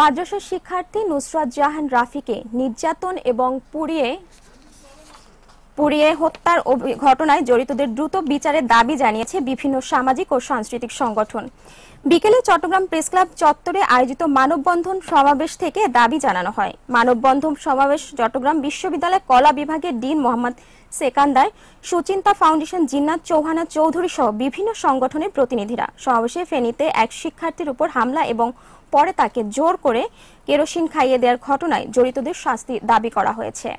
মাদ্রাসা শিক্ষার্থী নুসরাত জাহান রাফিকে নির্যাতন এবং পুড়িয়ে পুড়িয়ে হত্যার ঘটনায় জড়িতদের দ্রুত বিচারের দাবি জানিয়েছে বিভিন্ন সামাজিক ও সাংস্কৃতিক সংগঠন বিকেলে চট্টগ্রাম প্রেস ক্লাব চত্বরে আয়োজিত মানববন্ধন সমাবেশ থেকে দাবি জানানো হয় মানববন্ধন সমাবেশ চট্টগ্রাম বিশ্ববিদ্যালয় কলা বিভাগের ডিন মোহাম্মদ সেকান্দার সুচিন্তা ফাউন্ডেশন জিন্নাত চৌহানা চৌধুরী সহ বিভিন্ন সংগঠনের প্রতিনিধিরা সমাবেশে ফেনীতে এক শিক্ষার্থীর উপর হামলা এবং পরে তাকে জোর করে কেরোসিন খাইয়ে দেওয়ার ঘটনায় জড়িতদের শাস্তি দাবি করা হয়েছে